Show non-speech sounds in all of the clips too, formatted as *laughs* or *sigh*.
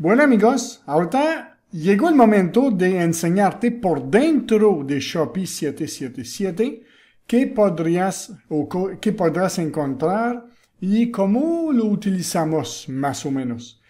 Bueno amigos, ahorita llegó el momento de enseñarte por dentro de Shopee 777 qué podrías, o qué podrás encontrar y cómo lo utilizamos más o menos.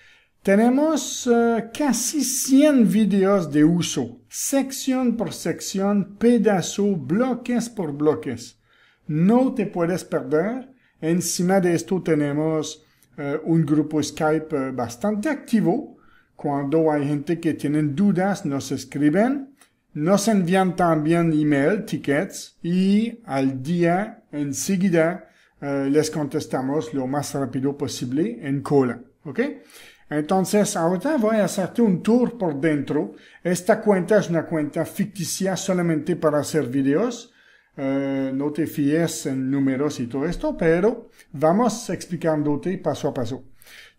Tenemos eh, casi 100 videos de uso, sección por sección, pedazo, bloques por bloques. No te puedes perder. Encima de esto tenemos eh, un grupo Skype eh, bastante activo cuando hay gente que tienen dudas, nos escriben, nos envían también email, tickets, y al día enseguida eh, les contestamos lo más rápido posible en cola. ¿Ok? Entonces, ahora voy a hacerte un tour por dentro. Esta cuenta es una cuenta ficticia solamente para hacer videos. Eh, no te fíes en números y todo esto, pero vamos explicándote paso a paso.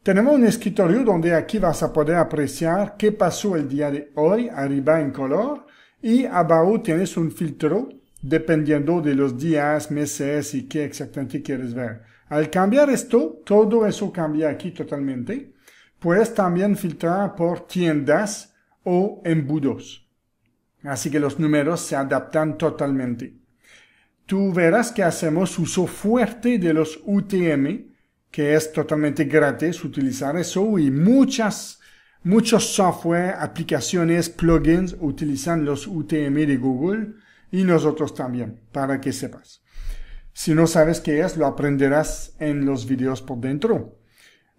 Tenemos un escritorio donde aquí vas a poder apreciar qué pasó el día de hoy arriba en color y abajo tienes un filtro dependiendo de los días, meses y qué exactamente quieres ver. Al cambiar esto, todo eso cambia aquí totalmente. Puedes también filtrar por tiendas o embudos. Así que los números se adaptan totalmente. Tú verás que hacemos uso fuerte de los UTM que es totalmente gratis utilizar eso y muchas, muchos software, aplicaciones, plugins utilizan los UTM de Google y nosotros también, para que sepas. Si no sabes qué es, lo aprenderás en los videos por dentro.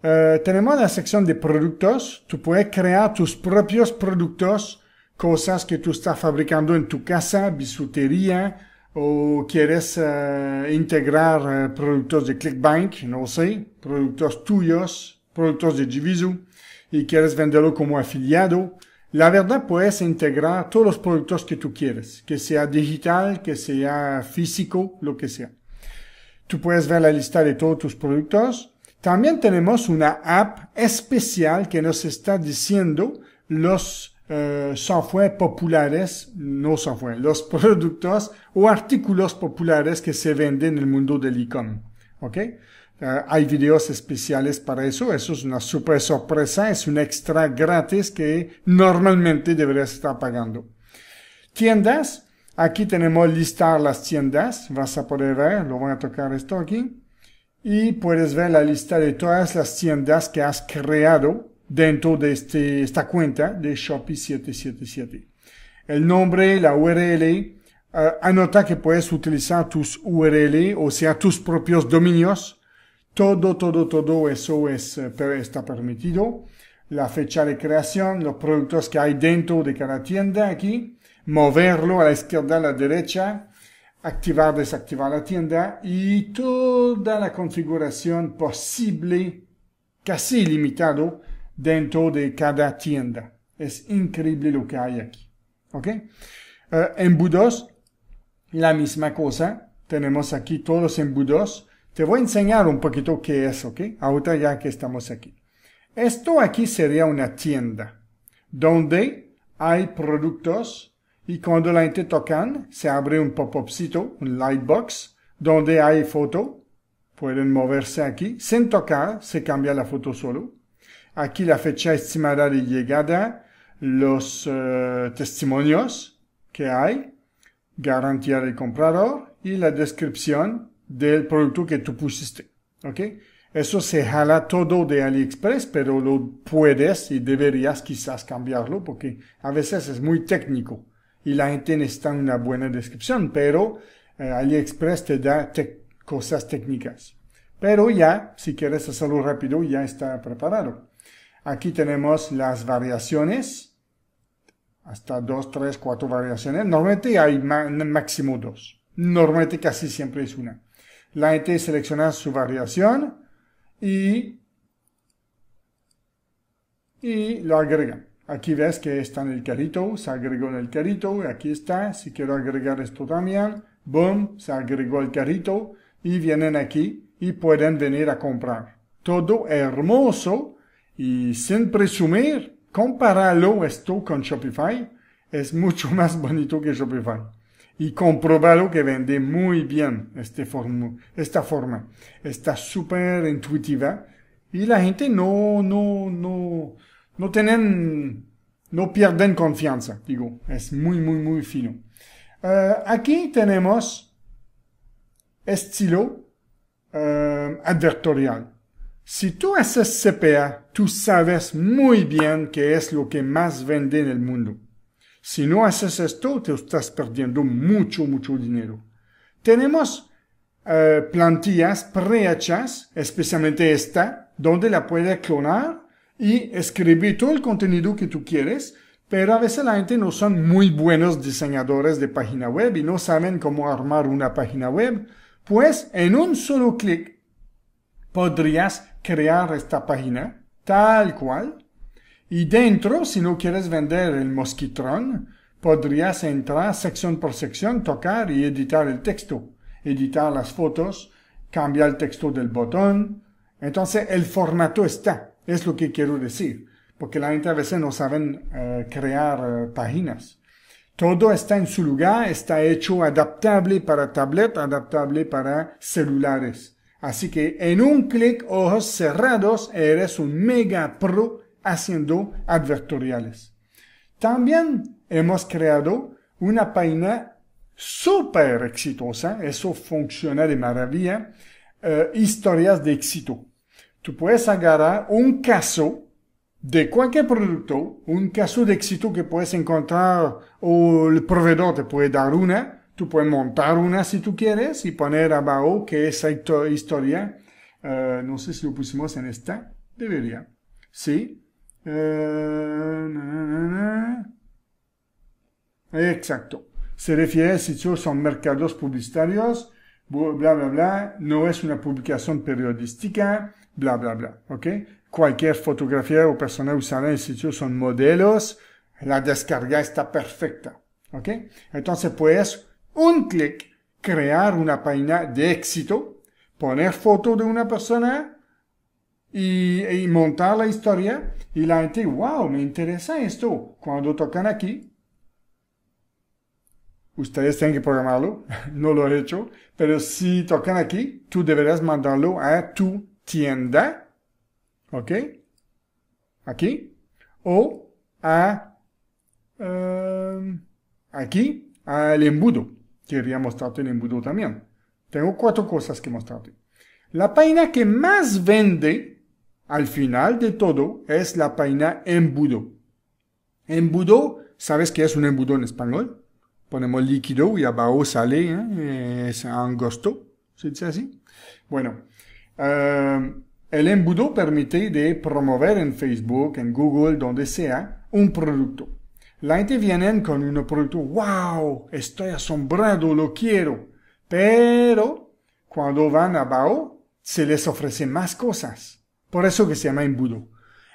Eh, tenemos la sección de productos. Tú puedes crear tus propios productos, cosas que tú estás fabricando en tu casa, bisutería, o quieres eh, integrar eh, productos de ClickBank, no sé, productos tuyos, productos de Diviso y quieres venderlo como afiliado, la verdad puedes integrar todos los productos que tú quieres, que sea digital, que sea físico, lo que sea. Tú puedes ver la lista de todos tus productos. También tenemos una app especial que nos está diciendo los eh, software populares, no software, los *laughs* productos o artículos populares que se venden en el mundo del e ¿Ok? Eh, hay videos especiales para eso. Eso es una super sorpresa. Es un extra gratis que normalmente deberías estar pagando. Tiendas. Aquí tenemos listar las tiendas. Vas a poder ver. Lo voy a tocar esto aquí. Y puedes ver la lista de todas las tiendas que has creado dentro de este, esta cuenta de Shopee 777. El nombre, la URL, ah, anota que puedes utilizar tus URL, o sea, tus propios dominios. Todo, todo, todo eso es, eh, está permitido. La fecha de creación, los productos que hay dentro de cada tienda aquí, moverlo a la izquierda, a la derecha, activar, desactivar la tienda y toda la configuración posible, casi ilimitado, dentro de cada tienda. Es increíble lo que hay aquí. ¿Ok? embudos, eh, la misma cosa. Tenemos aquí todos los embudos. Te voy a enseñar un poquito qué es, ¿ok? Ahora ya que estamos aquí. Esto aquí sería una tienda donde hay productos y cuando la gente tocan se abre un pop-upcito, un lightbox, donde hay foto. Pueden moverse aquí sin tocar, se cambia la foto solo Aquí la fecha estimada de llegada, los eh, testimonios que hay, garantía del comprador y la descripción del producto que tú pusiste. okay? Eso se jala todo de AliExpress, pero lo puedes y deberías quizás cambiarlo porque a veces es muy técnico y la gente necesita una buena descripción, pero eh, AliExpress te da cosas técnicas. Pero ya, si quieres hacerlo rápido, ya está preparado. Aquí tenemos las variaciones, hasta dos, tres, cuatro variaciones. Normalmente hay máximo dos. Normalmente casi siempre es una. La gente selecciona su variación y, y lo agrega. Aquí ves que está en el carrito, se agregó en el carrito, aquí está. Si quiero agregar esto también, boom, se agregó el carrito y vienen aquí y pueden venir a comprar. Todo hermoso y sin presumir, compararlo esto con Shopify es mucho *laughs* más bonito que Shopify. Y comprobalo que vende muy bien este form esta forma. Está súper intuitiva y la gente no, no, no, no tienen, no pierden confianza, digo. Es muy, muy, muy fino. Eh, aquí tenemos estilo eh, advertorial. Si tú haces CPA, tú sabes muy bien que es lo que más vende en el mundo. Si no haces esto, te estás perdiendo mucho, mucho dinero. Tenemos eh, plantillas prehechas, especialmente esta, donde la puedes clonar y escribir todo el contenido que tú quieres, pero a veces la gente no son muy buenos diseñadores de página web y no saben cómo armar una página web, pues en un solo clic podrías crear esta página tal cual. Y dentro, si no quieres vender el mosquitrón, podrías entrar sección por sección, tocar y editar el texto, editar las fotos, cambiar el texto del botón. Entonces, el formato está, es lo que quiero decir, porque la gente a veces no saben eh, crear eh, páginas. Todo está en su lugar, está hecho adaptable para tablet, adaptable para celulares. Así que en un clic, ojos cerrados, eres un mega pro haciendo advertoriales. También hemos creado una página súper exitosa, eso funciona de maravilla, eh, historias de éxito. Tú puedes agarrar un caso de cualquier producto, un caso de éxito que puedes encontrar o el proveedor te puede dar una, Tú puedes montar una si tú quieres y poner abajo que esa historia, eh, no sé si lo pusimos en esta, debería. Sí. Eh, Exacto. Se refiere si son mercados publicitarios, bla, bla, bla. No es una publicación periodística, bla, bla, bla. ¿Ok? Cualquier fotografía o persona usada en el sitio son modelos. La descarga está perfecta. ¿Ok? Entonces puedes un clic, crear una página de éxito, poner foto de una persona y, montar la historia. Y la gente, wow, me interesa esto. Cuando tocan aquí, ustedes tienen que programarlo, *laughs* no lo he hecho, pero si tocan aquí, tú deberás mandarlo a tu tienda, ¿ok? Aquí, o a... Em, aquí, al embudo quería mostrarte el embudo también. Tengo cuatro cosas que mostrarte. La página que más vende al final de todo es la página embudo. Embudo, ¿sabes qué es un embudo en español? Ponemos líquido y abajo sale, ¿eh? es angosto, ¿se dice así? Bueno, em, el embudo permite de promover en Facebook, en Google, donde sea, un producto. La gente viene con un producto, wow, estoy asombrado, lo quiero. Pero cuando van a se les ofrece más cosas. Por eso que se llama embudo.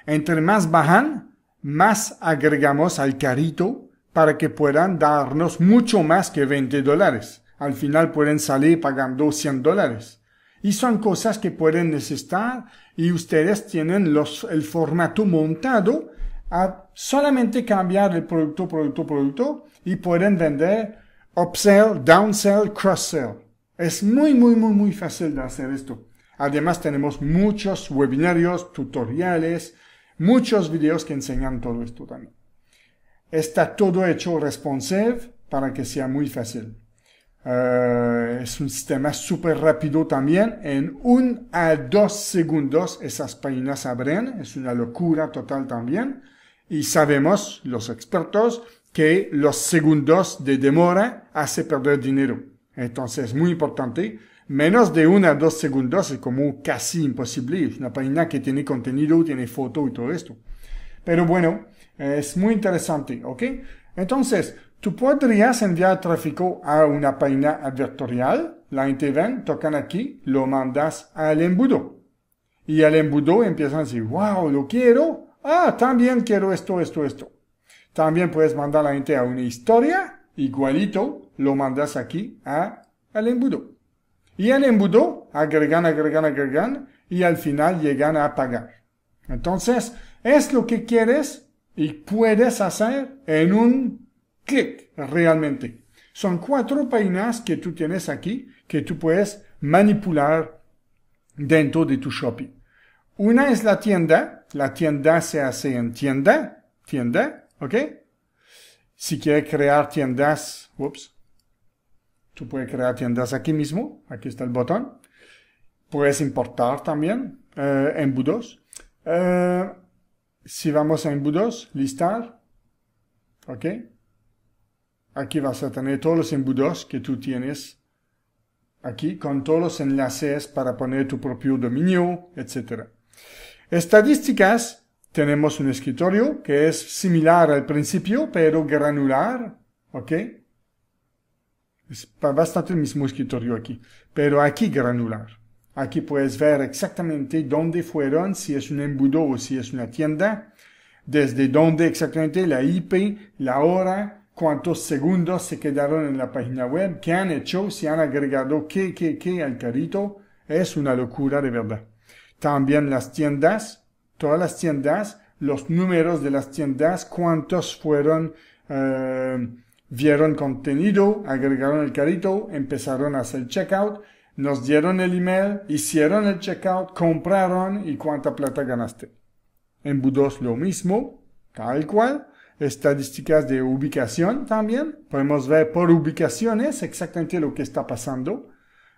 Entre más bajan, más agregamos al carrito para que puedan darnos mucho más que 20 dólares. Al final pueden salir pagando 100 dólares. Y son cosas que pueden necesitar y ustedes tienen los, el formato montado a solamente cambiar el producto, producto, producto y pueden vender upsell, downsell, crosssell. Es muy, muy, muy, muy fácil de hacer esto. Además tenemos muchos webinarios, tutoriales, muchos videos que enseñan todo esto también. Está todo hecho responsive para que sea muy fácil. Eh, es un sistema súper rápido también. En un a dos segundos esas páginas abren. Es una locura total también. Y sabemos, los expertos, que los segundos de demora hace perder dinero. Entonces, es muy importante, menos de una a dos segundos es como casi imposible. Es una página que tiene contenido, tiene foto y todo esto. Pero bueno, es muy interesante, ¿ok? Entonces, tú podrías enviar tráfico a una página advertorial, la gente ven, tocan aquí, lo mandas al embudo. Y al embudo empiezan a decir, wow, lo quiero, ah, también quiero esto, esto, esto. También puedes mandar la gente a una historia, igualito, lo mandas aquí a, al embudo. Y al embudo agregan, agregan, agregan, y al final llegan a pagar. Entonces, es lo que quieres y puedes hacer en un clic realmente. Son cuatro páginas que tú tienes aquí que tú puedes manipular dentro de tu shopping. Una es la tienda, la tienda se hace en tienda, tienda, ¿ok? Si quieres crear tiendas, ups, tú puedes crear tiendas aquí mismo, aquí está el botón. Puedes importar también eh, embudos. Eh, si vamos a embudos, listar, ¿ok? Aquí vas a tener todos los embudos que tú tienes aquí con todos los enlaces para poner tu propio dominio, etcétera. Estadísticas. Tenemos un escritorio que es similar al principio, pero granular. ¿Ok? Es bastante el mismo escritorio aquí, pero aquí granular. Aquí puedes ver exactamente dónde fueron, si es un embudo o si es una tienda, desde dónde exactamente la IP, la hora, cuántos segundos se quedaron en la página web, qué han hecho, si han agregado qué, qué, qué al carrito. Es una locura de verdad. También las tiendas, todas las tiendas, los números de las tiendas, cuántos fueron, eh, vieron contenido, agregaron el carrito, empezaron a hacer checkout, nos dieron el email, hicieron el checkout, compraron y cuánta plata ganaste. En Budos lo mismo, tal cual. Estadísticas de ubicación también. Podemos ver por ubicaciones exactamente lo que está pasando.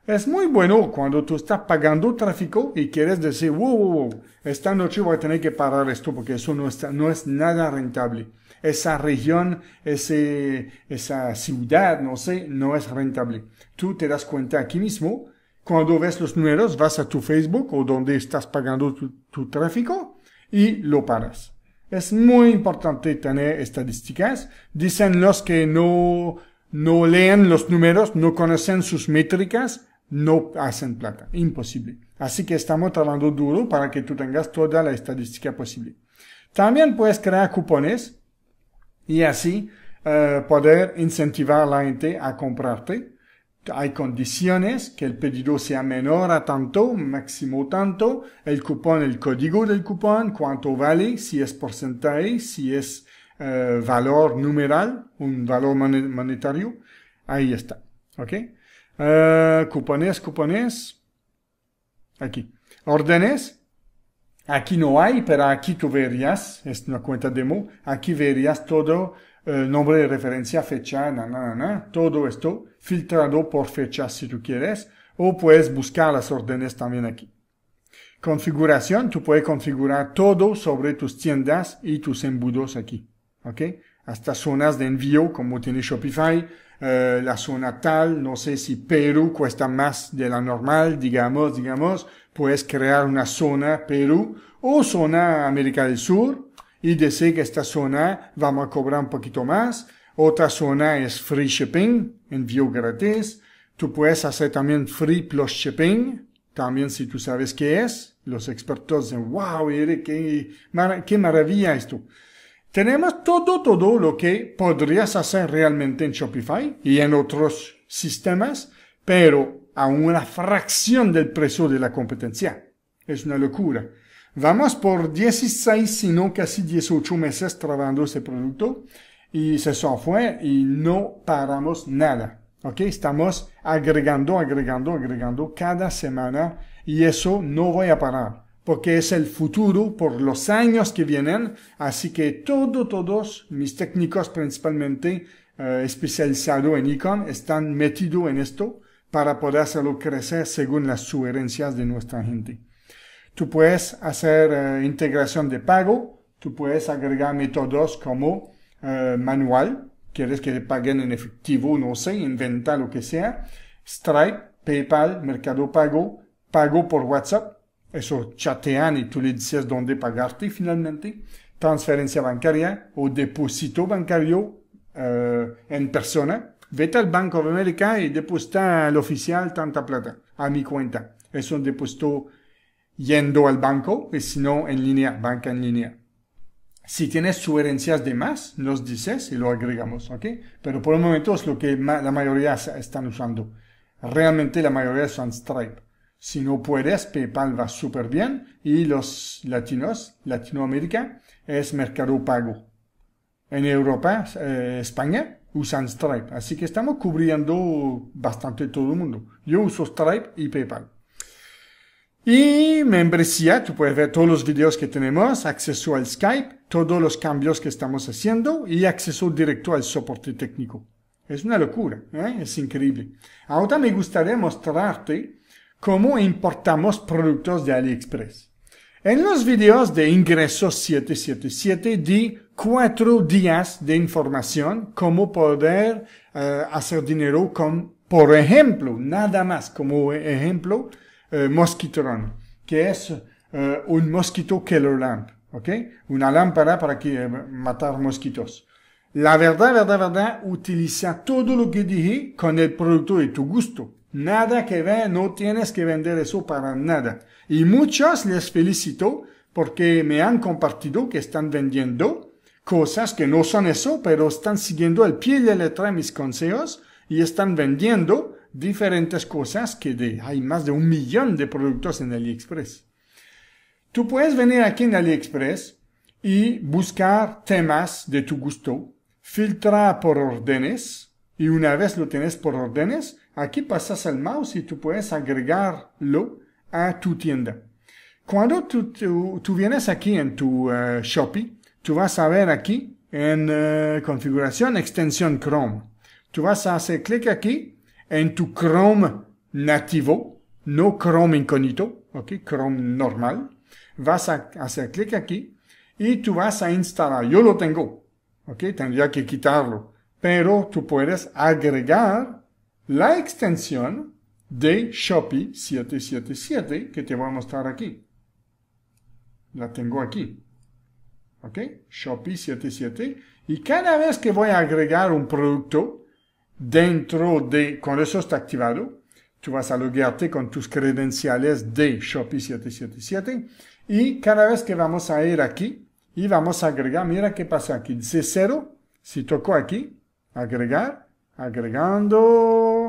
Es muy bueno cuando tú estás pagando tráfico y quieres decir, wow, esta noche voy a tener que parar esto porque eso no, está, no es nada rentable. Esa región, ese, esa ciudad, no sé, no es rentable. Tú te das cuenta aquí mismo, cuando ves los números, vas a tu Facebook o donde estás pagando tu, tu tráfico y lo paras. Es muy importante tener estadísticas. Dicen los que no, no leen los números, no conocen sus métricas, no hacen plata. Imposible. Así que estamos trabajando duro para que tú tengas toda la estadística posible. También puedes crear cupones y así eh, poder incentivar la gente a comprarte. Hay condiciones que el pedido sea menor a tanto, máximo tanto, el cupón, el código del cupón, cuánto vale, si es porcentaje, si es eh, valor numeral, un valor monetario. Ahí está. ¿Ok? Eh, cupones, cupones. Aquí. Órdenes. Aquí no hay, pero aquí tú verías, es una cuenta demo, aquí verías todo eh, nombre de referencia, fecha, na, na, todo esto filtrado por fecha si tú quieres, o puedes buscar las órdenes también aquí. Configuración, tú puedes configurar todo sobre tus tiendas y tus embudos aquí, ¿ok? Hasta zonas de envío como tiene Shopify, eh, la zona tal, no sé si Perú cuesta más de la normal, digamos, digamos, puedes crear una zona Perú o zona América del Sur y decir que esta zona vamos a cobrar un poquito más, otra zona es free shipping, envío gratis, tú puedes hacer también free plus shipping, también si tú sabes qué es, los expertos dicen, wow, qué, qué maravilla esto. Tenemos todo, todo lo que podrías hacer realmente en Shopify y en otros sistemas, pero a una fracción del precio de la competencia. Es una locura. Vamos por 16, sino casi 18 meses trabajando ese producto y se fue y no paramos nada. ¿Ok? Estamos agregando, agregando, agregando cada semana y eso no voy a parar porque es el futuro por los años que vienen, así que todo, todos mis técnicos principalmente eh, especializados en ICON están metidos en esto para poder hacerlo crecer según las sugerencias de nuestra gente. Tú puedes hacer eh, integración de pago, tú puedes agregar métodos como eh, manual, quieres que te paguen en efectivo, no sé, inventa lo que sea, Stripe, PayPal, Mercado Pago, pago por WhatsApp, eso chatean y tú le dices dónde pagarte finalmente, transferencia bancaria o depósito bancario eh, en persona. Vete al Banco de América y deposita al oficial tanta plata a mi cuenta. Es un yendo al banco y si no en línea, banca en línea. Si tienes sugerencias de más, nos dices y lo agregamos, ¿ok? Pero por el momento es lo que la mayoría están usando. Realmente la mayoría son Stripe si no puedes, PayPal va súper bien y los latinos, Latinoamérica, es Mercado Pago. En Europa, eh, España, usan Stripe. Así que estamos cubriendo bastante todo el mundo. Yo uso Stripe y PayPal. Y membresía, tú puedes ver todos los videos que tenemos, acceso al Skype, todos los cambios que estamos haciendo y acceso directo al soporte técnico. Es una locura, ¿eh? es increíble. Ahora me gustaría mostrarte cómo importamos productos de AliExpress. En los videos de Ingresos 777 di cuatro días de información cómo poder eh, hacer dinero con, por ejemplo, nada más como ejemplo, eh, que es eh, un mosquito killer lamp, ¿ok? Una lámpara para que, matar mosquitos. La verdad, verdad, verdad, utiliza todo lo que dije con el producto de tu gusto. Nada que ver, no tienes que vender eso para nada. Y muchos les felicito porque me han compartido que están vendiendo cosas que no son eso, pero están siguiendo el pie de letra mis consejos y están vendiendo diferentes cosas que de, hay más de un millón de productos en AliExpress. Tú puedes venir aquí en AliExpress y buscar temas de tu gusto, filtrar por órdenes y una vez lo tienes por órdenes, Aquí pasas el mouse y tú puedes agregarlo a tu tienda. Cuando tú, vienes aquí en tu eh, Shopee, tú vas a ver aquí en eh, configuración extensión Chrome. Tú vas a hacer clic aquí en tu Chrome nativo, no Chrome incógnito, ok, Chrome normal. Vas a hacer clic aquí y tú vas a instalar. Yo lo tengo, ok, tendría que quitarlo, pero tú puedes agregar la extensión de Shopee 777 que te voy a mostrar aquí. La tengo aquí. ¿Ok? Shopee 77. Y cada vez que voy a agregar un producto dentro de, con eso está activado, tú vas a loguearte con tus credenciales de Shopee 777 y cada vez que vamos a ir aquí y vamos a agregar, mira qué pasa aquí, dice cero, si tocó aquí, agregar, agregando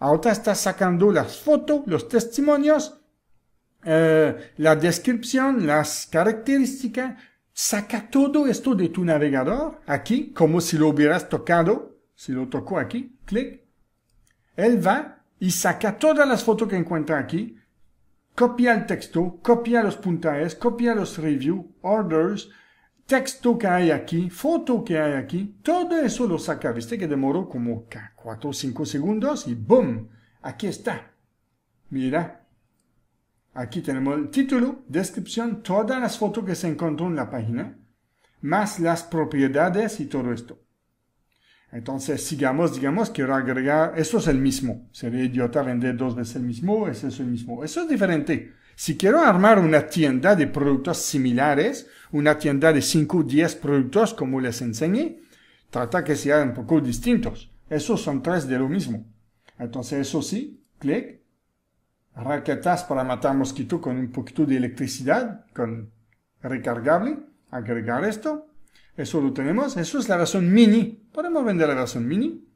Ahora está sacando las fotos, los testimonios, eh, la descripción, las características. Saca todo esto de tu navegador aquí, como si lo hubieras tocado. Si lo tocó aquí, clic. Él va y saca todas las fotos que encuentra aquí. Copia el texto, copia los puntajes, copia los reviews, orders, texto que hay aquí, foto que hay aquí, todo eso lo saca. Viste que demoró como 4 o 5 segundos y ¡boom! Aquí está. Mira. Aquí tenemos el título, descripción, todas las fotos que se encontró en la página, más las propiedades y todo esto. Entonces, sigamos, digamos, quiero agregar, eso es el mismo. Sería idiota vender dos veces el mismo, eso es el mismo. Eso es diferente. Si quiero armar una tienda de productos similares, una tienda de 5 o 10 productos como les enseñé, trata que sean un poco distintos. Esos son tres de lo mismo. Entonces, eso sí, clic, raquetas para matar mosquito con un poquito de electricidad, con recargable, agregar esto. Eso lo tenemos. Eso es la versión mini. Podemos vender la versión mini.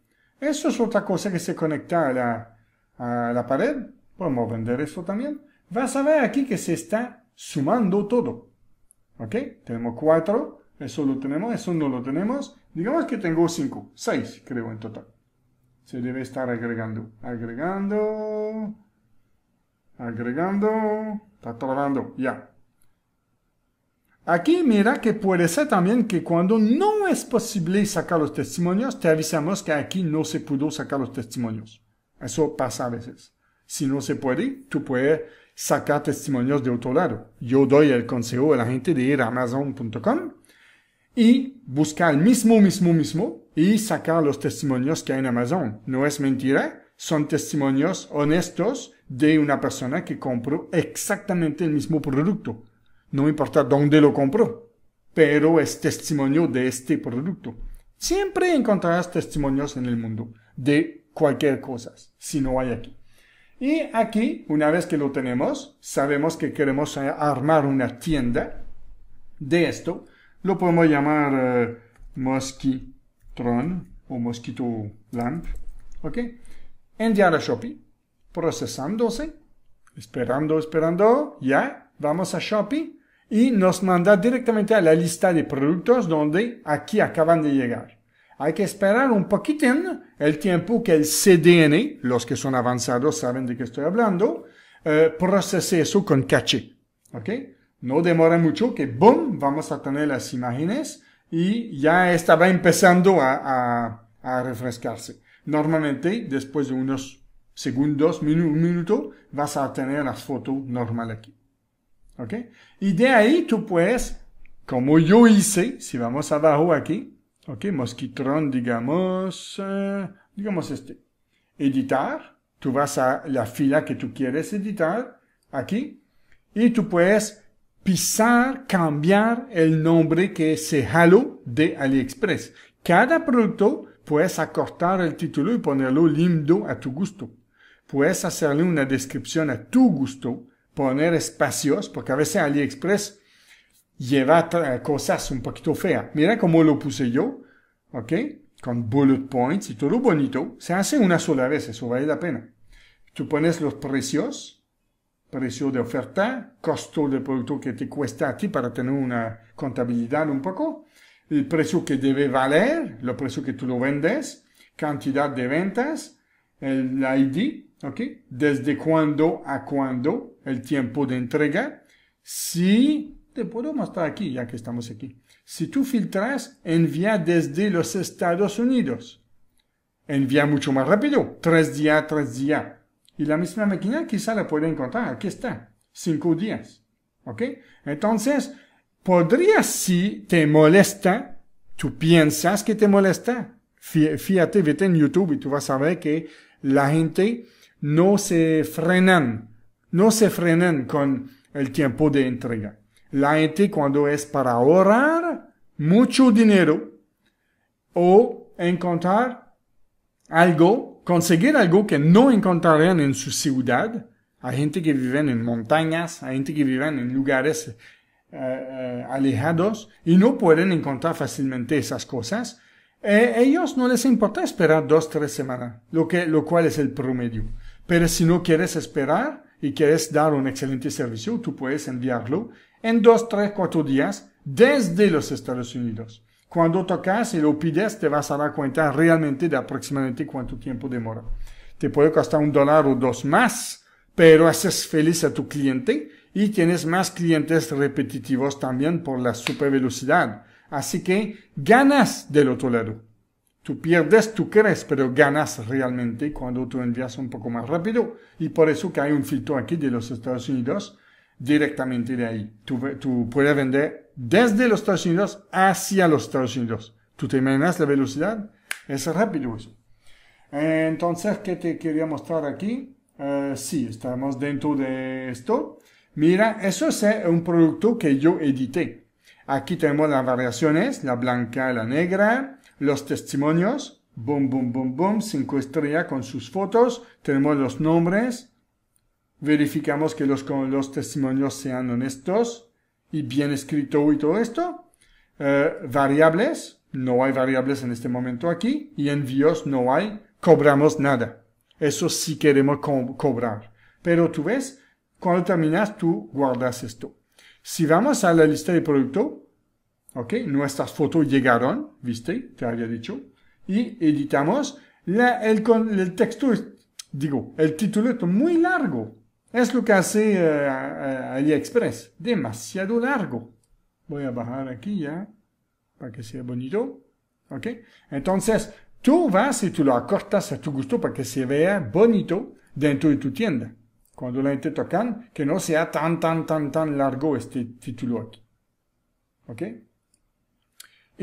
Eso es otra cosa que se conecta a la, a la pared. Podemos vender esto también vas a ver aquí que se está sumando todo. ¿Ok? Tenemos cuatro. eso lo tenemos, eso no lo tenemos. Digamos que tengo 5, 6 creo en total. Se debe estar agregando, agregando, agregando, está trabajando, ya. Aquí mira que puede ser también que cuando no es posible sacar los testimonios, te avisamos que aquí no se pudo sacar los testimonios. Eso pasa a veces. Si no se puede, tú puedes sacar testimonios de otro lado. Yo doy el consejo a la gente de ir a Amazon.com y buscar el mismo, mismo, mismo y sacar los testimonios que hay en Amazon. No es mentira, son testimonios honestos de una persona que compró exactamente el mismo producto. No importa dónde lo compró, pero es testimonio de este producto. Siempre encontrarás testimonios en el mundo de cualquier cosa, si no hay aquí. Y aquí, una vez que lo tenemos, sabemos que queremos armar una tienda de esto. Lo podemos llamar eh, Mosquitron o Mosquito Lamp. ¿Ok? Enviar a Shopee. Procesándose. Esperando, esperando. Ya. Vamos a Shopee. Y nos manda directamente a la lista de productos donde aquí acaban de llegar hay que esperar un poquitín el tiempo que el CDN, los que son avanzados saben de qué estoy hablando, eh, procese eso con caché. ¿okay? No demora mucho que, boom, vamos a tener las imágenes y ya estaba empezando a, refrescarse. Normalmente, después de unos segundos, minutos, un minuto, vas a tener las fotos normal aquí. ¿okay? Y de ahí tú puedes, como yo hice, si vamos abajo aquí, Ok, mosquitrón, digamos, eh, digamos este. Editar. Tú vas a la fila que tú quieres editar, aquí, y tú puedes pisar, cambiar el nombre que se jaló de AliExpress. Cada producto puedes acortar el título y ponerlo lindo a tu gusto. Puedes hacerle una descripción a tu gusto, poner espacios, porque a veces AliExpress lleva cosas un poquito feas. Mira cómo lo puse yo, ¿ok? Con bullet points y todo bonito. Se hace una sola vez, eso vale la pena. Tú pones los precios, precio de oferta, costo del producto que te cuesta a ti para tener una contabilidad un poco, el precio que debe valer, el precio que tú lo vendes, cantidad de ventas, el ID, ¿ok? Desde cuándo a cuándo, el tiempo de entrega, si te puedo mostrar aquí, ya que estamos aquí. Si tú filtras, envía desde los Estados Unidos. Envía mucho más rápido, tres días, tres días. Y la misma máquina quizá la puede encontrar, aquí está, cinco días. ¿Ok? Entonces, podría si te molesta, tú piensas que te molesta. Fíjate, vete en YouTube y tú vas a ver que la gente no se frenan, no se frenan con el tiempo de entrega. La gente cuando es para ahorrar mucho dinero o encontrar algo, conseguir algo que no encontrarían en su ciudad. Hay gente que vive en montañas, hay gente que vive en lugares eh, eh, alejados y no pueden encontrar fácilmente esas cosas. Eh, ellos no les importa esperar dos, tres semanas, lo, que, lo cual es el promedio. Pero si no quieres esperar, y quieres dar un excelente servicio, tú puedes enviarlo en dos, tres, cuatro días desde los Estados Unidos. Cuando tocas y lo pides, te vas a dar cuenta realmente de aproximadamente cuánto tiempo demora. Te puede costar un dólar o dos más, pero haces feliz a tu cliente y tienes más clientes repetitivos también por la supervelocidad. Así que ganas del otro lado. Tú pierdes, tú crees, pero ganas realmente cuando tú envías un poco más rápido y por eso que hay un filtro aquí de los Estados Unidos directamente de ahí. Tú, puedes vender desde los Estados Unidos hacia los Estados Unidos. ¿Tú te imaginas la velocidad? Es rápido eso. Entonces, ¿qué te quería mostrar aquí? Eh, sí, estamos dentro de esto. Mira, eso es eh, un producto que yo edité. Aquí tenemos las variaciones, la blanca, y la negra, los testimonios, boom, boom, boom, boom, cinco estrellas con sus fotos, tenemos los nombres, verificamos que los, los testimonios sean honestos y bien escrito y todo esto, eh, variables, no hay variables en este momento aquí, y envíos no hay, cobramos nada. Eso sí queremos cobrar. Pero tú ves, cuando terminas, tú guardas esto. Si vamos a la lista de producto, ¿Ok? Nuestras fotos llegaron, ¿viste? Te había dicho. Y editamos. La, el, texto, digo, el título muy largo. Es lo que hace eh, AliExpress. Demasiado largo. Voy a bajar aquí ya para que sea bonito. ¿Ok? Entonces, tú vas y tú lo acortas a tu gusto para que se vea bonito dentro de tu tienda. Cuando la gente tocan, que no sea tan, tan, tan, tan largo este título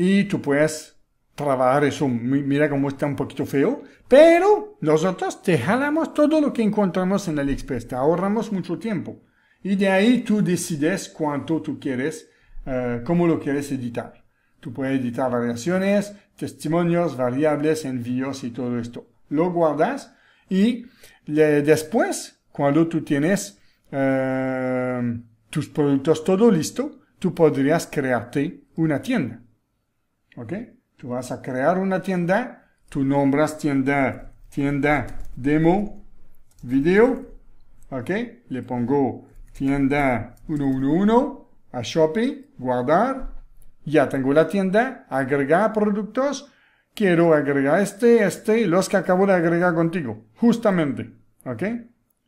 y tú puedes trabajar eso. Mira cómo está un poquito feo, pero nosotros te jalamos todo lo que encontramos en AliExpress, te ahorramos mucho tiempo. Y de ahí tú decides cuánto tú quieres, eh, cómo lo quieres editar. Tú puedes editar variaciones, testimonios, variables, envíos y todo esto. Lo guardas y después, cuando tú tienes eh, tus productos todo listo, tú podrías crearte una tienda. ¿Ok? Tú vas a crear una tienda, tú nombras tienda, tienda demo video, ¿ok? Le pongo tienda 111 a shopping guardar, ya tengo la tienda, agregar productos, quiero agregar este, este, los que acabo de agregar contigo, justamente, ¿ok?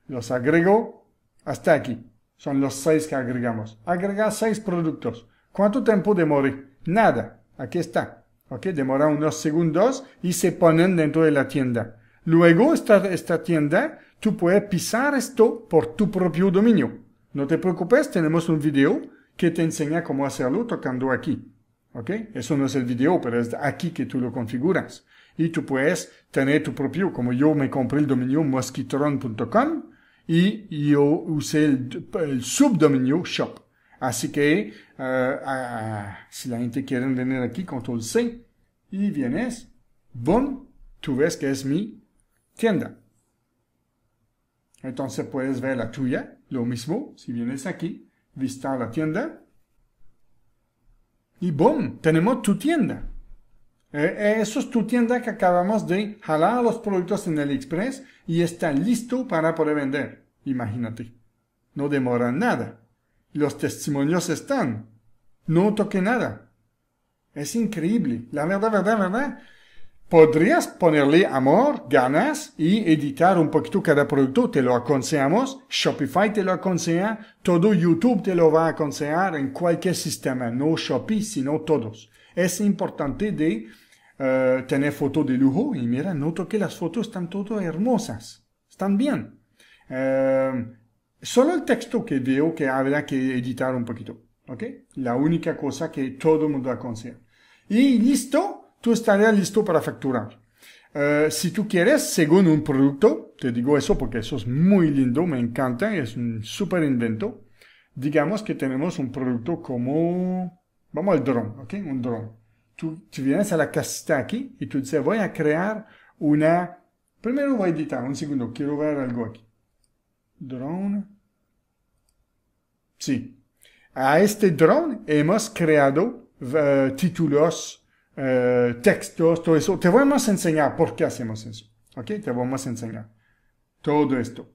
Los agrego hasta aquí, son los seis que agregamos. Agregar seis productos. ¿Cuánto tiempo demore? Nada aquí está. ¿Ok? Demora unos segundos y se ponen dentro de la tienda. Luego, esta, esta tienda, tú puedes pisar esto por tu propio dominio. No te preocupes, tenemos un video que te enseña cómo hacerlo tocando aquí. ¿Ok? Eso no es el video, pero es aquí que tú lo configuras. Y tú puedes tener tu propio, como yo me compré el dominio mosquitron.com y yo usé el subdominio shop. Así que eh, si la gente quiere venir aquí, control C, y vienes, boom, tú ves que es mi tienda. Entonces puedes ver la tuya, lo mismo, si vienes aquí, visitar la tienda, y boom, tenemos tu tienda. Eh, eh, eso es tu tienda que acabamos de jalar los productos en el Express y está listo para poder vender. Imagínate. No demora nada. Los testimonios están. No toque nada. Es increíble. La verdad, verdad, verdad. Podrías ponerle amor, ganas y editar un poquito cada producto. Te lo aconsejamos. Shopify te lo aconseja. Todo YouTube te lo va a aconsejar en cualquier sistema. No Shopify, sino todos. Es importante de eh, tener fotos de lujo. Y mira, noto que las fotos están todas hermosas. Están bien. Eh, Solo el texto que veo que habrá que editar un poquito. ¿Ok? La única cosa que todo el mundo aconseja. Y listo, tú estarías listo para facturar. Eh, si tú quieres, según un producto, te digo eso porque eso es muy lindo, me encanta, es un super invento. Digamos que tenemos un producto como, vamos al dron, ¿ok? Un dron. Tú, tú, vienes a la casita aquí y tú dices, voy a crear una, primero voy a editar, un segundo, quiero ver algo aquí drone. Sí. A este drone hemos creado eh, títulos, eh, textos, todo eso. Te vamos a enseñar por qué hacemos eso. ¿Ok? Te vamos a enseñar todo esto.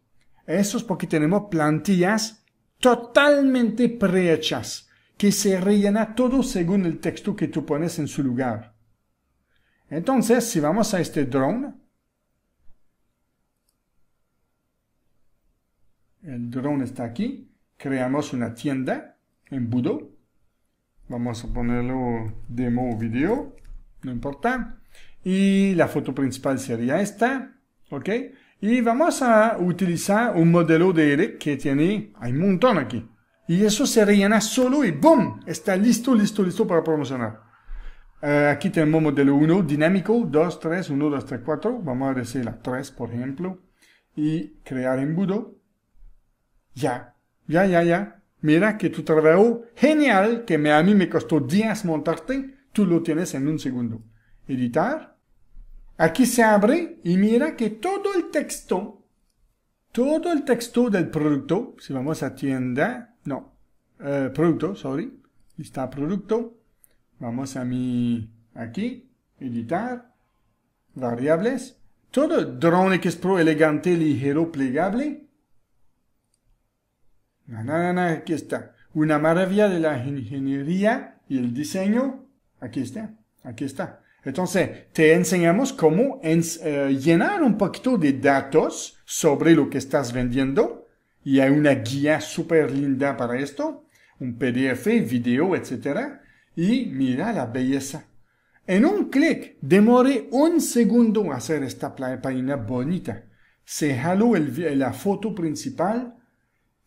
Eso es porque tenemos plantillas totalmente prehechas que se rellena todo según el texto que tú pones en su lugar. Entonces, si vamos a este drone, el drone está aquí, creamos una tienda en vamos a ponerlo demo video, no importa, y la foto principal sería esta, ok, y vamos a utilizar un modelo de Eric que tiene, hay un montón aquí, y eso se rellena solo y ¡boom! Está listo, listo, listo para promocionar. Eh, aquí tenemos modelo 1 dinámico, 2, 3, 1, 2, 3, 4. Vamos a decir la 3, por ejemplo. Y crear embudo. Ya, ya, ya, ya. Mira que tu trabajo genial que me, a mí me costó días montarte, tú lo tienes en un segundo. Editar. Aquí se abre y mira que todo el texto, todo el texto del producto, si vamos a tienda, no, eh, producto, sorry, está producto, vamos a mi, aquí, editar, variables, todo Drone X Pro elegante, ligero, plegable, Na, aquí está. Una maravilla de la ingeniería y el diseño. Aquí está. Aquí está. Entonces, te enseñamos cómo eh, llenar un poquito de datos sobre lo que estás vendiendo. Y hay una guía súper linda para esto. Un PDF, video, etc. Y mira la belleza. En un clic, demoré un segundo hacer esta página bonita. Se jaló la foto principal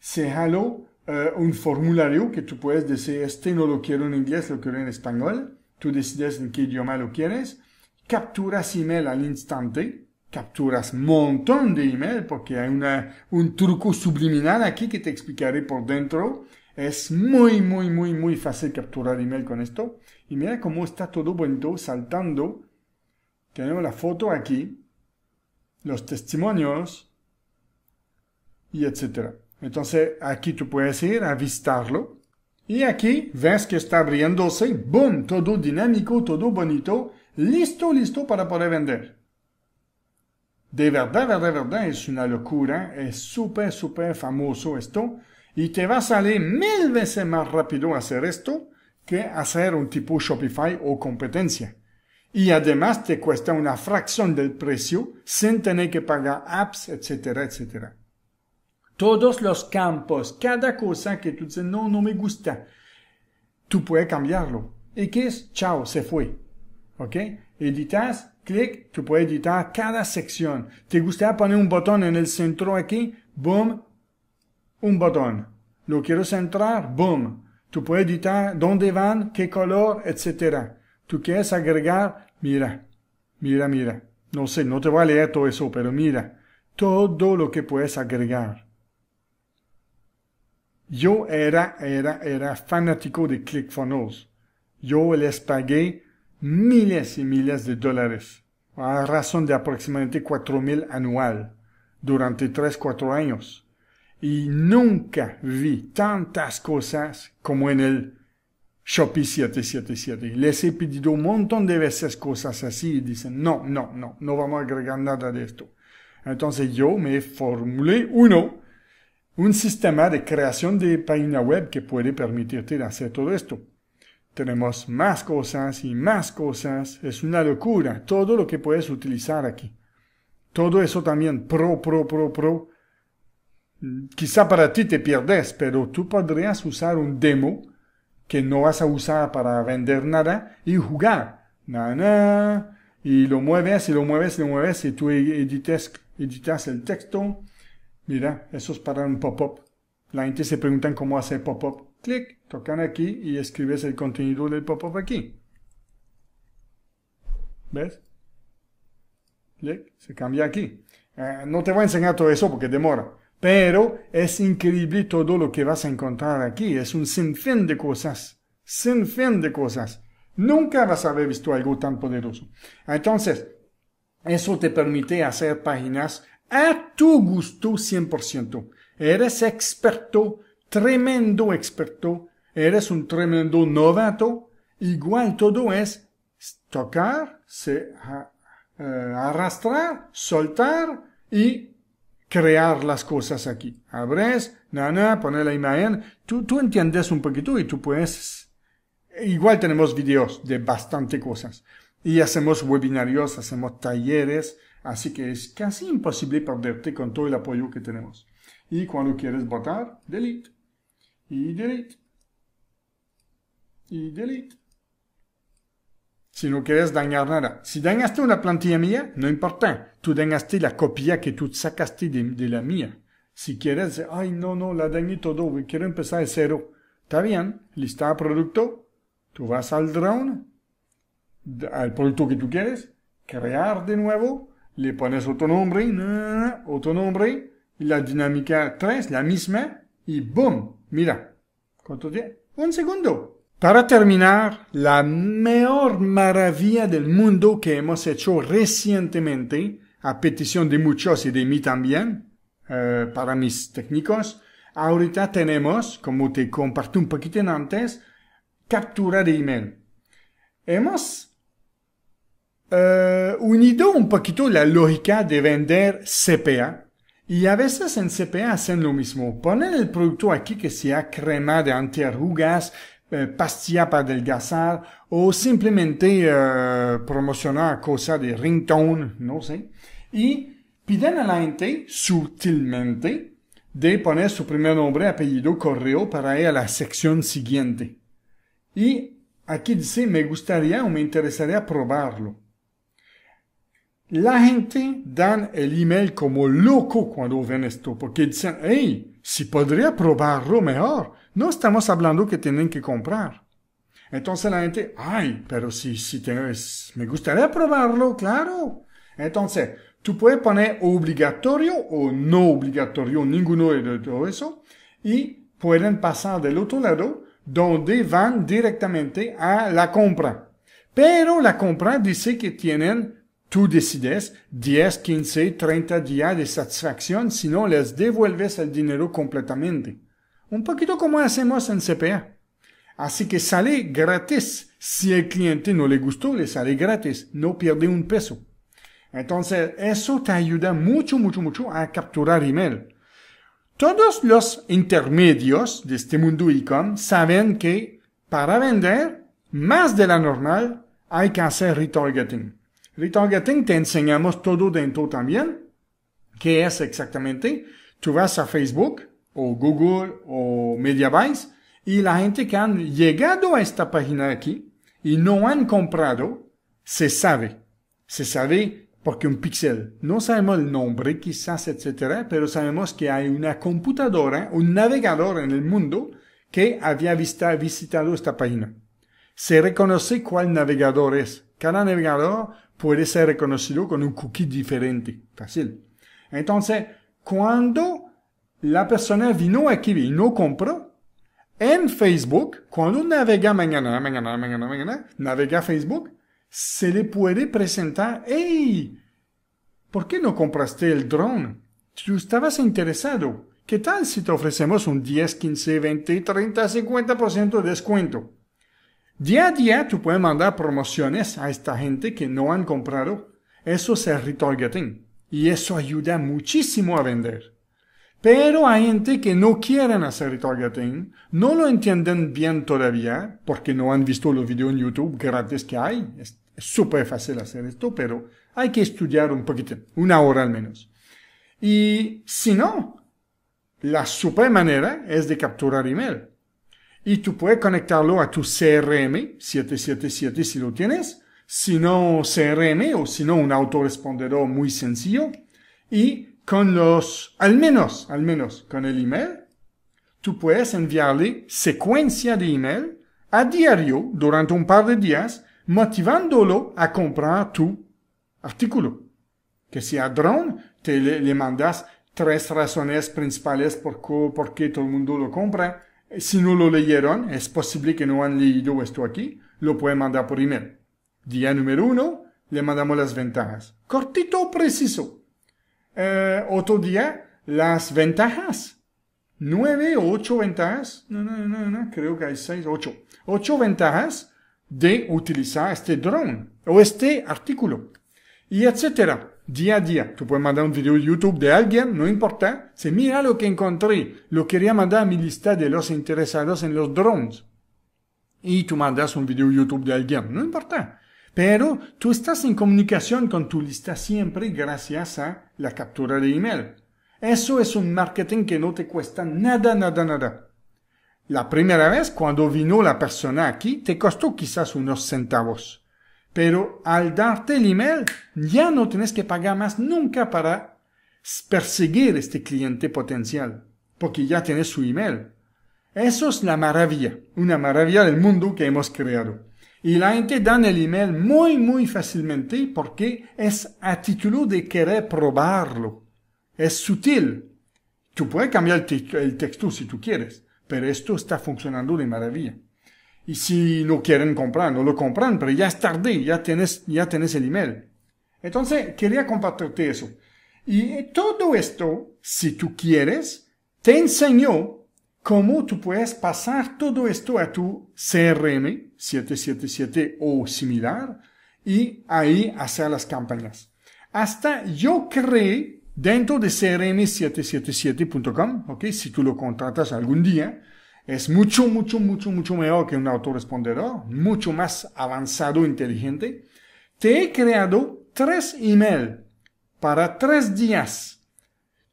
se uh, un formulario que tú puedes decir, este no lo quiero en inglés, lo quiero en español. Tú decides en qué idioma lo quieres. Capturas email al instante. Capturas montón de email porque hay una, un truco subliminal aquí que te explicaré por dentro. Es muy, muy, muy, muy fácil capturar email con esto. Y mira cómo está todo bonito, saltando. Tenemos la foto aquí, los testimonios y etcétera. Entonces aquí tú puedes ir a visitarlo. Y aquí ves que está abriéndose, ¡Bum! Todo dinámico, todo bonito, listo, listo para poder vender. De verdad, de verdad, es una locura, es súper, súper famoso esto. Y te va a salir mil veces más rápido hacer esto que hacer un tipo Shopify o competencia. Y además te cuesta una fracción del precio sin tener que pagar apps, etcétera, etcétera todos los campos, cada cosa que tú dices, no, no me gusta, tú puedes cambiarlo. ¿Y qué es? Chao, se fue. ¿Ok? Editas, clic, tú puedes editar cada sección. ¿Te gustaría poner un botón en el centro aquí? Boom, un botón. Lo quiero centrar, boom. Tú puedes editar dónde van, qué color, etc. Tú quieres agregar, mira, mira, mira. No sé, no te voy a leer todo eso, pero mira, todo lo que puedes agregar. Yo era, era, era fanático de ClickFunnels. Yo les pagué miles y miles de dólares, a razón de aproximadamente mil anual, durante 3, 4 años. Y nunca vi tantas cosas como en el Shopee 777. Les he pedido un montón de veces cosas así y dicen, no, no, no, no vamos a agregar nada de esto. Entonces yo me formulé uno un sistema de creación de página web que puede permitirte hacer todo esto. Tenemos más cosas y más cosas. Es una locura todo lo que puedes utilizar aquí. Todo eso también, pro, pro, pro, pro. Quizá para ti te pierdes, pero tú podrías usar un demo que no vas a usar para vender nada y jugar. Na, y lo mueves y lo mueves y lo mueves y tú editas el texto Mira, eso es para un pop-up. La gente se pregunta cómo hacer pop-up. Clic, tocan aquí y escribes el contenido del pop-up aquí. ¿Ves? Clic, se cambia aquí. Eh, no te voy a enseñar todo eso porque demora. Pero es increíble todo lo que vas a encontrar aquí. Es un sinfín de cosas. Sinfín de cosas. Nunca vas a haber visto algo tan poderoso. Entonces, eso te permite hacer páginas a tu gusto 100%. Eres experto, tremendo experto, eres un tremendo novato, igual todo es tocar, se, eh, arrastrar, soltar y crear las cosas aquí. Abres, nana, poner la imagen, tú, tú entiendes un poquito y tú puedes... Igual tenemos videos de bastante cosas y hacemos webinarios, hacemos talleres, Así que es casi imposible perderte con todo el apoyo que tenemos. Y cuando quieres botar, delete. Y delete. Y delete. Si no quieres dañar nada. Si dañaste una plantilla mía, no importa. Tú dañaste la copia que tú sacaste de, la mía. Si quieres, ay, no, no, la dañé todo, quiero empezar de cero. Está bien, lista producto. Tú vas al drone, al producto que tú quieres, crear de nuevo, le pones otro nombre, otro nombre, la dinámica 3, la misma, y ¡boom! Mira, ¿cuánto tiene? Un segundo. Para terminar, la mejor maravilla del mundo que hemos hecho recientemente, a petición de muchos y de mí también, eh, para mis técnicos, ahorita tenemos, como te compartí un poquito antes, captura de email. Hemos eh, unido un poquito la lógica de vender CPA, y a veces en CPA hacen lo mismo. Ponen el producto aquí que sea crema de antiarrugas, eh, pastilla para adelgazar o simplemente eh, promocionar cosas de ringtone, no sé. Y piden a la gente sutilmente de poner su primer nombre, apellido, correo para ir a la sección siguiente. Y aquí dice, me gustaría o me interesaría probarlo. La gente dan el email como loco cuando ven esto, porque dicen, hey, si podría probarlo mejor, no estamos hablando que tienen que comprar. Entonces la gente, ay, pero si, si tienes, me gustaría probarlo, claro. Entonces, tú puedes poner obligatorio o no obligatorio, ninguno de todo eso, y pueden pasar del otro lado, donde van directamente a la compra. Pero la compra dice que tienen Tú decides 10, 15, 30 días de satisfacción si no les devuelves el dinero completamente. Un poquito como hacemos en CPA. Así que sale gratis. Si el cliente no le gustó, le sale gratis. No pierde un peso. Entonces, eso te ayuda mucho, mucho, mucho a capturar email. Todos los intermedios de este mundo e-com saben que para vender más de la normal hay que hacer retargeting retargeting te enseñamos todo dentro también. ¿Qué es exactamente? Tú vas a Facebook o Google o mediabytes y la gente que han llegado a esta página aquí y no han comprado, se sabe. Se sabe porque un pixel. no sabemos el nombre quizás, etcétera, pero sabemos que hay una computadora, un navegador en el mundo que había visitado esta página. Se reconoce cuál navegador es. Cada navegador puede ser reconocido con un cookie diferente. Fácil. Entonces, cuando la persona vino aquí y no compró, en Facebook, cuando navega mañana, mañana, mañana, mañana, navega Facebook, se le puede presentar, hey, ¿por qué no compraste el drone? Tú estabas interesado. ¿Qué tal si te ofrecemos un 10, 15, 20, 30, 50% de descuento? Día a día tú puedes mandar promociones a esta gente que no han comprado. Eso es retargeting. Y eso ayuda muchísimo a vender. Pero hay gente que no quieren hacer retargeting, no lo entienden bien todavía, porque no han visto los videos en YouTube gratis que hay. Es súper fácil hacer esto, pero hay que estudiar un poquito, una hora al menos. Y si no, la super manera es de capturar email y tú puedes conectarlo a tu CRM 777 si lo tienes, si no CRM o si no un autorespondedor muy sencillo y con los, al menos, al menos con el email, tú puedes enviarle secuencia de email a diario durante un par de días motivándolo a comprar tu artículo. Que si a drone te le, mandas tres razones principales por qué todo el mundo lo compra, si no lo leyeron, es posible que no han leído esto aquí, lo pueden mandar por email. Día número uno, le mandamos las ventajas. Cortito, preciso. Eh, otro día, las ventajas. Nueve o ocho ventajas. No, no, no, no, creo que hay seis, ocho. Ocho ventajas de utilizar este drone o este artículo. Y etcétera día a día. Tú puedes mandar un video de YouTube de alguien, no importa. Se mira lo que encontré. Lo quería mandar a mi lista de los interesados en los drones. Y tú mandas un video de YouTube de alguien, no importa. Pero tú estás en comunicación con tu lista siempre gracias a la captura de email. Eso es un marketing que no te cuesta nada, nada, nada. La primera vez cuando vino la persona aquí te costó quizás unos centavos. Pero al darte el email, ya no tienes que pagar más nunca para perseguir este cliente potencial, porque ya tienes su email. Eso es la maravilla, una maravilla del mundo que hemos creado. Y la gente da el email muy, muy fácilmente porque es a título de querer probarlo. Es sutil. Tú puedes cambiar el texto si tú quieres, pero esto está funcionando de maravilla. Y si lo quieren comprar, no lo compran, pero ya es tarde, ya tienes, ya tienes el email. Entonces, quería compartirte eso. Y todo esto, si tú quieres, te enseñó cómo tú puedes pasar todo esto a tu CRM 777 o similar y ahí hacer las campañas. Hasta yo creé dentro de crm777.com, ok, si tú lo contratas algún día, es mucho, mucho, mucho, mucho mejor que un autorespondedor, mucho más avanzado, inteligente. Te he creado tres email para tres días,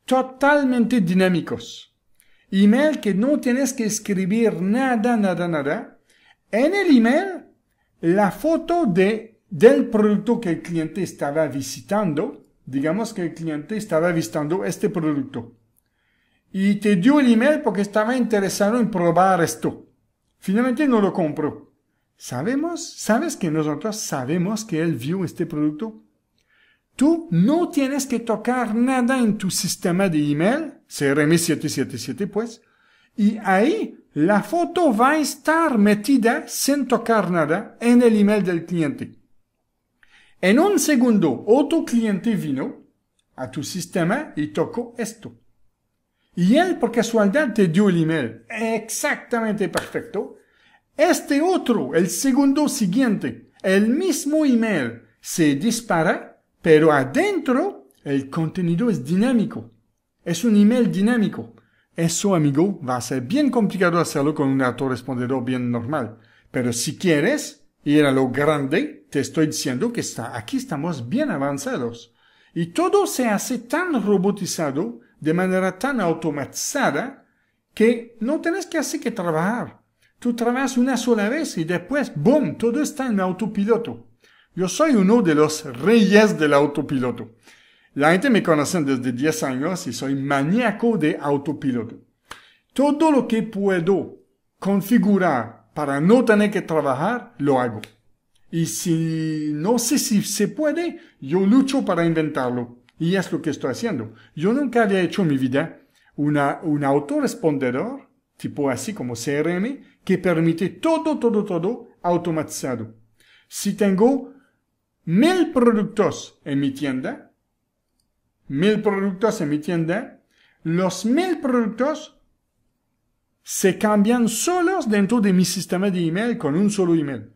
totalmente dinámicos. Email que no tienes que escribir nada, nada, nada. En el email, la foto de, del producto que el cliente estaba visitando. Digamos que el cliente estaba visitando este producto y te dio el email porque estaba interesado en probar esto. Finalmente no lo compró. ¿Sabemos? ¿Sabes que nosotros sabemos que él vio este producto? Tú no tienes que tocar nada en tu sistema de email, CRM777 pues, y ahí la foto va a estar metida sin tocar nada en el email del cliente. En un segundo, otro cliente vino a tu sistema y tocó esto y él por casualidad te dio el email. Exactamente perfecto. Este otro, el segundo siguiente, el mismo email se dispara, pero adentro el contenido es dinámico. Es un email dinámico. Eso, amigo, va a ser bien complicado hacerlo con un autorespondedor bien normal. Pero si quieres ir a lo grande, te estoy diciendo que está, aquí estamos bien avanzados. Y todo se hace tan robotizado de manera tan automatizada que no tenés que hacer que trabajar. Tú trabajas una sola vez y después, ¡boom!, todo está en autopiloto. Yo soy uno de los reyes del autopiloto. La gente me conoce desde 10 años y soy maníaco de autopiloto. Todo lo que puedo configurar para no tener que trabajar, lo hago. Y si no sé si se puede, yo lucho para inventarlo. Y es lo que estoy haciendo. Yo nunca había hecho en mi vida un autorespondedor, tipo así como CRM, que permite todo, todo, todo automatizado. Si tengo mil productos en mi tienda, mil productos en mi tienda, los mil productos se cambian solos dentro de mi sistema de email con un solo email.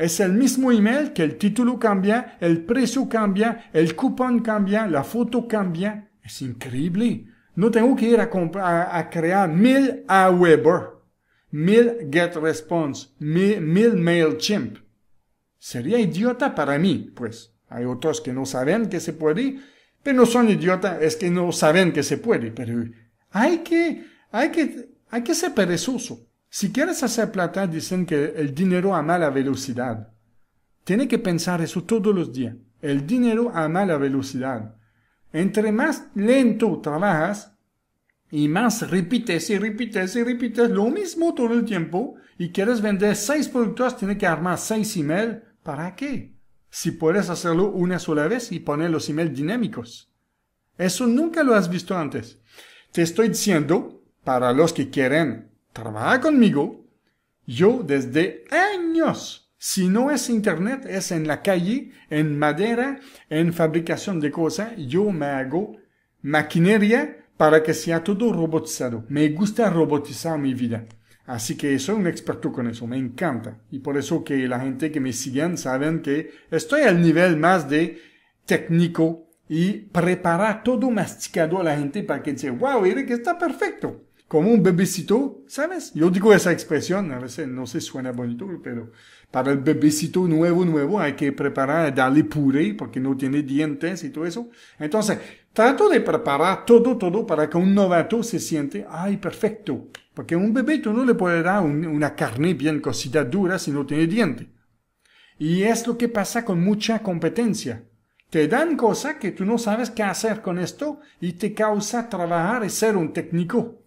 Es el mismo email que el título cambia, el precio cambia, el cupón cambia, la foto cambia. Es increíble. No tengo que ir a, a crear mil Aweber, mil GetResponse, mil, mil MailChimp. Sería idiota para mí, pues. Hay otros que no saben que se puede, pero no son idiotas, es que no saben que se puede, pero hay que, hay que, hay que ser perezoso. Si quieres hacer plata, dicen que el dinero ama la velocidad. Tiene que pensar eso todos los días. El dinero ama la velocidad. Entre más lento trabajas y más repites y repites y repites lo mismo todo el tiempo y quieres vender seis productos, tienes que armar seis emails, ¿Para qué? Si puedes hacerlo una sola vez y poner los emails dinámicos. Eso nunca lo has visto antes. Te estoy diciendo, para los que quieren trabaja conmigo, yo desde años si no es Internet, es en la calle, en madera, en fabricación de cosas. Yo me hago maquinaria para que sea todo robotizado. Me gusta robotizar mi vida. Así que soy un experto con eso, me encanta. Y por eso que la gente que me siguen saben que estoy al nivel más de técnico y preparar todo masticado a la gente para que dice wow, Eric, está perfecto como un bebecito, ¿sabes? Yo digo esa expresión, a veces no se suena bonito, pero para el bebecito nuevo, nuevo, hay que preparar, darle puré porque no tiene dientes y todo eso. Entonces, trato de preparar todo, todo para que un novato se siente, ay, perfecto. Porque un bebé tú no le puedes dar una carne bien cocida dura si no tiene dientes. Y es lo que pasa con mucha competencia. Te dan cosas que tú no sabes qué hacer con esto y te causa trabajar y ser un técnico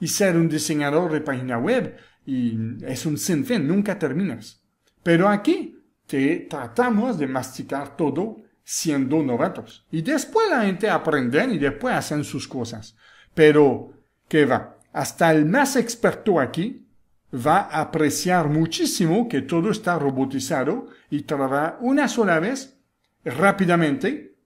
y ser un diseñador de página web y es un sinfín, nunca terminas. Pero aquí te tratamos de masticar todo siendo novatos. Y después la gente aprende y después hacen sus cosas. Pero, ¿qué va? Hasta el más experto aquí va a apreciar muchísimo que todo está robotizado y trabaja una sola vez, rápidamente,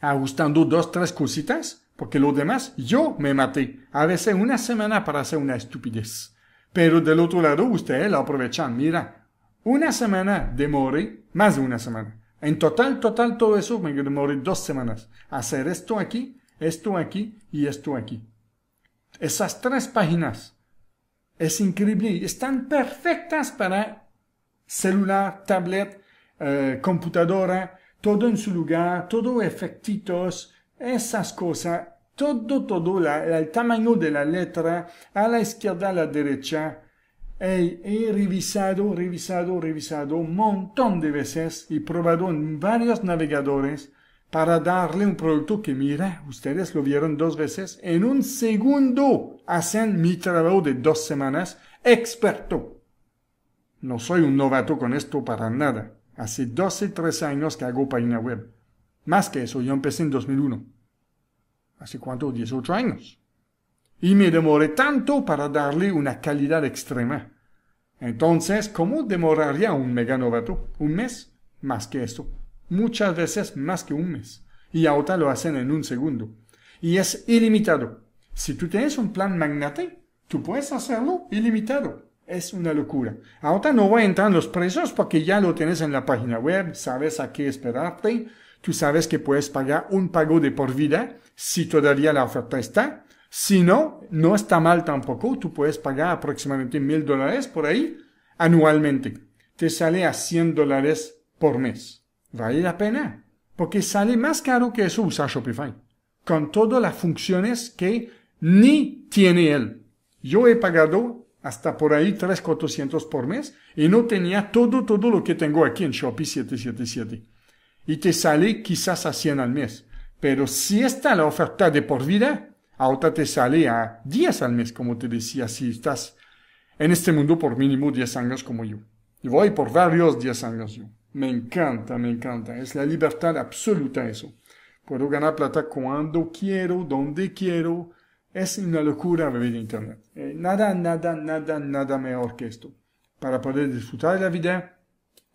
ajustando dos, tres cositas, porque lo demás, yo me maté, a veces una semana para hacer una estupidez. Pero del otro lado, ustedes lo aprovechan. Mira, una semana demoré, más de una semana. En total, total, todo eso me demoré dos semanas. Hacer esto aquí, esto aquí y esto aquí. Esas tres páginas. Es increíble. Están perfectas para celular, tablet, eh, computadora, todo en su lugar, todo efectitos, esas cosas, todo, todo, la, el tamaño de la letra, a la izquierda, a la derecha, he, he revisado, revisado, revisado un montón de veces y probado en varios navegadores para darle un producto que, mira, ustedes lo vieron dos veces, en un segundo hacen mi trabajo de dos semanas experto. No soy un novato con esto para nada. Hace 12, tres años que hago página web. Más que eso, yo empecé en 2001. ¿Hace cuánto? 18 años. Y me demoré tanto para darle una calidad extrema. Entonces, ¿cómo demoraría un mega ¿Un mes? Más que esto. Muchas veces más que un mes. Y ahora lo hacen en un segundo. Y es ilimitado. Si tú tienes un plan magnate, tú puedes hacerlo ilimitado. Es una locura. Ahora no voy a entrar en los precios porque ya lo tienes en la página web, sabes a qué esperarte tú sabes que puedes pagar un pago de por vida si todavía la oferta está. Si no, no está mal tampoco. Tú puedes pagar aproximadamente mil dólares por ahí anualmente. Te sale a 100 dólares por mes. Vale la pena. Porque sale más caro que eso usar Shopify. Con todas las funciones que ni tiene él. Yo he pagado hasta por ahí 3,400 por mes y no tenía todo, todo lo que tengo aquí en Shopify 777 y te sale quizás a 100 al mes. Pero si está la oferta de por vida, ahora te sale a 10 al mes, como te decía, si estás en este mundo por mínimo 10 años como yo. Y voy por varios 10 años yo. Me encanta, me encanta. Es la libertad absoluta eso. Puedo ganar plata cuando quiero, donde quiero. Es una locura vivir en Internet. Eh, nada, nada, nada, nada mejor que esto. Para poder disfrutar de la vida,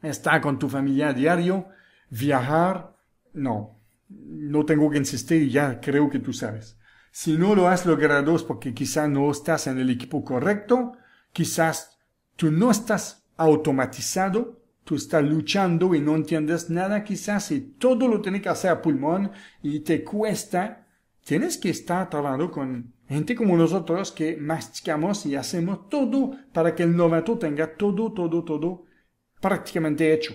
estar con tu familia a diario, Viajar, no, no tengo que insistir, ya creo que tú sabes. Si no lo has logrado es porque quizás no estás en el equipo correcto, quizás tú no estás automatizado, tú estás luchando y no entiendes nada quizás y todo lo tienes que hacer a pulmón y te cuesta, tienes que estar trabajando con gente como nosotros que masticamos y hacemos todo para que el novato tenga todo, todo, todo prácticamente hecho.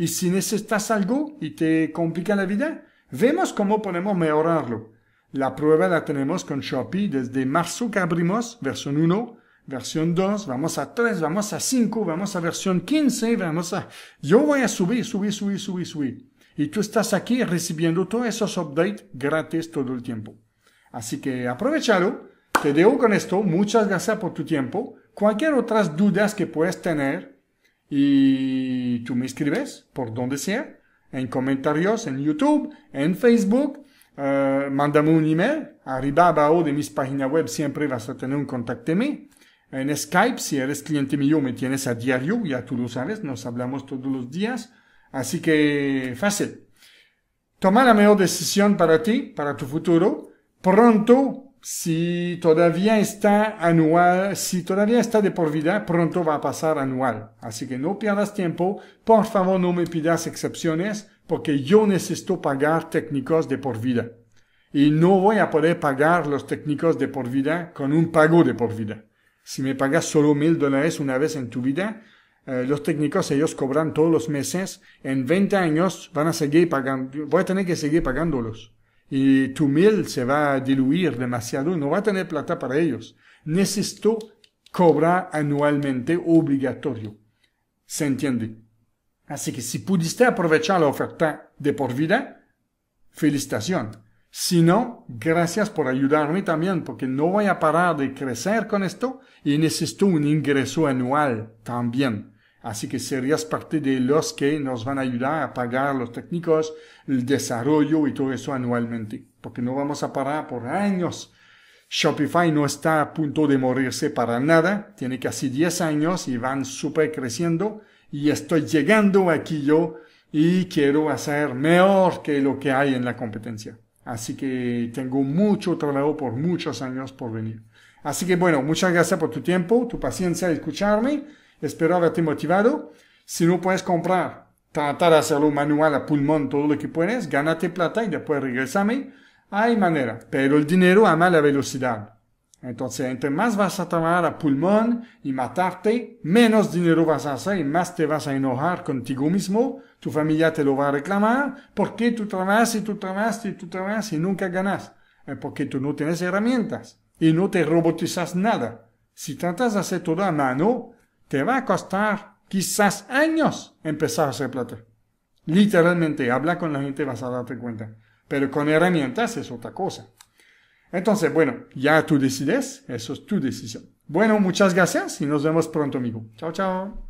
Y si necesitas algo y te complica la vida, vemos cómo podemos mejorarlo. La prueba la tenemos con Shopee desde marzo que abrimos, versión 1, versión 2, vamos a 3, vamos a 5, vamos a versión 15, vamos a... Yo voy a subir, subir, subir, subir, subir. Y tú estás aquí recibiendo todos esos updates gratis todo el tiempo. Así que aprovechalo. Te dejo con esto. Muchas gracias por tu tiempo. Cualquier otras dudas que puedas tener, y tú me escribes por donde sea, en comentarios, en YouTube, en Facebook, eh, mándame un email. Arriba, abajo de mis páginas web siempre vas a tener un contacto mí. En Skype, si eres cliente mío, me tienes a diario, ya tú lo sabes, nos hablamos todos los días. Así que fácil. Toma la mejor decisión para ti, para tu futuro. Pronto si todavía está anual, si todavía está de por vida, pronto va a pasar anual. Así que no pierdas tiempo. Por favor, no me pidas excepciones porque yo necesito pagar técnicos de por vida. Y no voy a poder pagar los técnicos de por vida con un pago de por vida. Si me pagas solo mil dólares una vez en tu vida, eh, los técnicos ellos cobran todos los meses. En 20 años van a seguir pagando, voy a tener que seguir pagándolos y tu mil se va a diluir demasiado, no va a tener plata para ellos. Necesito cobrar anualmente obligatorio. ¿Se entiende? Así que si pudiste aprovechar la oferta de por vida, felicitación. Si no, gracias por ayudarme también, porque no voy a parar de crecer con esto y necesito un ingreso anual también. Así que serías parte de los que nos van a ayudar a pagar los técnicos, el desarrollo y todo eso anualmente, porque no vamos a parar por años. Shopify no está a punto de morirse para nada, tiene casi 10 años y van súper creciendo y estoy llegando aquí yo y quiero hacer mejor que lo que hay en la competencia. Así que tengo mucho trabajo por muchos años por venir. Así que bueno, muchas gracias por tu tiempo, tu paciencia de escucharme. Espero haberte motivado. Si no puedes comprar, tratar de hacerlo manual a pulmón todo lo que puedes, gánate plata y después regresame. Hay manera, pero el dinero ama mala velocidad. Entonces, entre más vas a trabajar a pulmón y matarte, menos dinero vas a hacer y más te vas a enojar contigo mismo. Tu familia te lo va a reclamar porque tú trabajas y tú trabajas y tú trabajas y nunca ganas. Porque tú no tienes herramientas y no te robotizas nada. Si tratas de hacer todo a mano, te va a costar quizás años empezar a hacer plata. Literalmente, habla con la gente vas a darte cuenta. Pero con herramientas es otra cosa. Entonces, bueno, ya tú decides, eso es tu decisión. Bueno, muchas gracias y nos vemos pronto, amigo. Chao, chao.